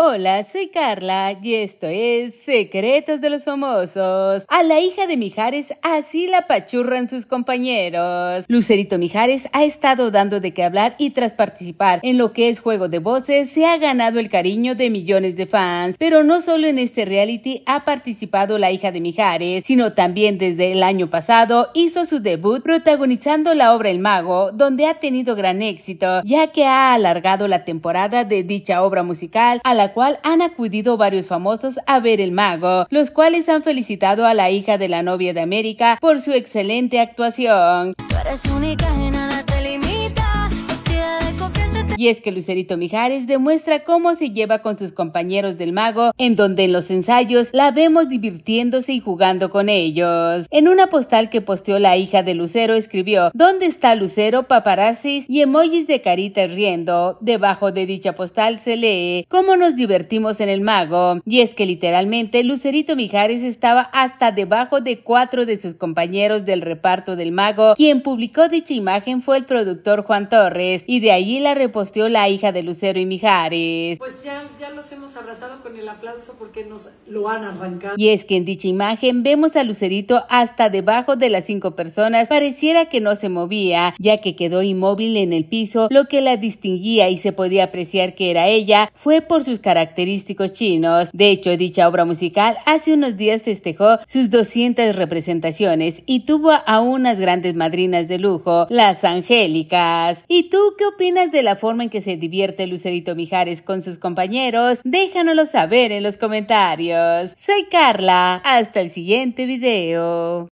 Hola, soy Carla y esto es Secretos de los Famosos. A la hija de Mijares así la pachurran sus compañeros. Lucerito Mijares ha estado dando de qué hablar y tras participar en lo que es Juego de Voces se ha ganado el cariño de millones de fans. Pero no solo en este reality ha participado la hija de Mijares, sino también desde el año pasado hizo su debut protagonizando la obra El Mago, donde ha tenido gran éxito, ya que ha alargado la temporada de dicha obra musical a la cual han acudido varios famosos a ver el mago, los cuales han felicitado a la hija de la novia de América por su excelente actuación. Y es que Lucerito Mijares demuestra cómo se lleva con sus compañeros del mago, en donde en los ensayos la vemos divirtiéndose y jugando con ellos. En una postal que posteó la hija de Lucero escribió, ¿Dónde está Lucero? Paparazzis y emojis de caritas riendo. Debajo de dicha postal se lee, ¿Cómo nos divertimos en el mago? Y es que literalmente Lucerito Mijares estaba hasta debajo de cuatro de sus compañeros del reparto del mago. Quien publicó dicha imagen fue el productor Juan Torres y de ahí la reposó la hija de Lucero y Mijares. Pues ya los hemos abrazado con el aplauso porque nos lo han arrancado. Y es que en dicha imagen vemos a Lucerito hasta debajo de las cinco personas. Pareciera que no se movía, ya que quedó inmóvil en el piso. Lo que la distinguía y se podía apreciar que era ella fue por sus característicos chinos. De hecho, dicha obra musical hace unos días festejó sus 200 representaciones y tuvo a unas grandes madrinas de lujo, las Angélicas. ¿Y tú qué opinas de la forma en que se divierte Lucerito Mijares con sus compañeros? Déjanoslo saber en los comentarios. Soy Carla, hasta el siguiente video.